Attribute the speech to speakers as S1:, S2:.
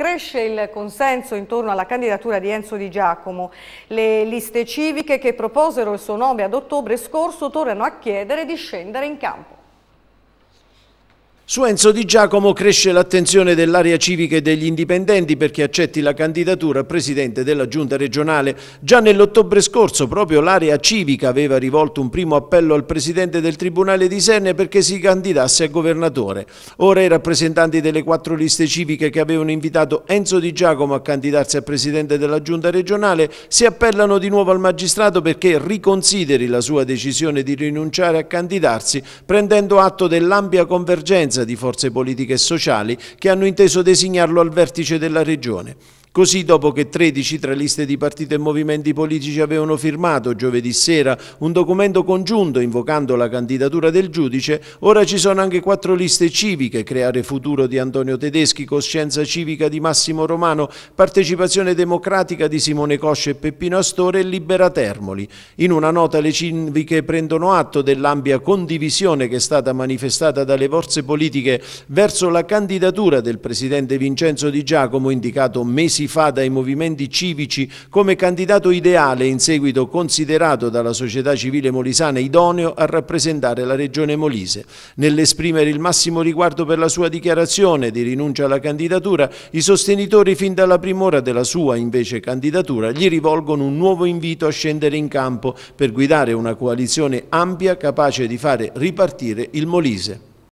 S1: Cresce il consenso intorno alla candidatura di Enzo Di Giacomo. Le liste civiche che proposero il suo nome ad ottobre scorso tornano a chiedere di scendere in campo.
S2: Su Enzo Di Giacomo cresce l'attenzione dell'area civica e degli indipendenti perché accetti la candidatura a presidente della giunta regionale. Già nell'ottobre scorso proprio l'area civica aveva rivolto un primo appello al presidente del Tribunale di Senne perché si candidasse a governatore. Ora i rappresentanti delle quattro liste civiche che avevano invitato Enzo Di Giacomo a candidarsi a presidente della giunta regionale si appellano di nuovo al magistrato perché riconsideri la sua decisione di rinunciare a candidarsi prendendo atto dell'ampia convergenza maggioranza di forze politiche e sociali che hanno inteso designarlo al vertice della Regione. Così dopo che 13 tra liste di partito e movimenti politici avevano firmato giovedì sera un documento congiunto invocando la candidatura del giudice, ora ci sono anche quattro liste civiche, Creare Futuro di Antonio Tedeschi, Coscienza Civica di Massimo Romano, Partecipazione Democratica di Simone Cosce e Peppino Astore e Libera Termoli. In una nota le civiche prendono atto dell'ampia condivisione che è stata manifestata dalle forze politiche verso la candidatura del presidente Vincenzo Di Giacomo indicato mesi mesi fa dai movimenti civici come candidato ideale in seguito considerato dalla società civile molisana idoneo a rappresentare la regione Molise. Nell'esprimere il massimo riguardo per la sua dichiarazione di rinuncia alla candidatura, i sostenitori fin dalla prim'ora della sua invece candidatura gli rivolgono un nuovo invito a scendere in campo per guidare una coalizione ampia capace di fare ripartire il Molise.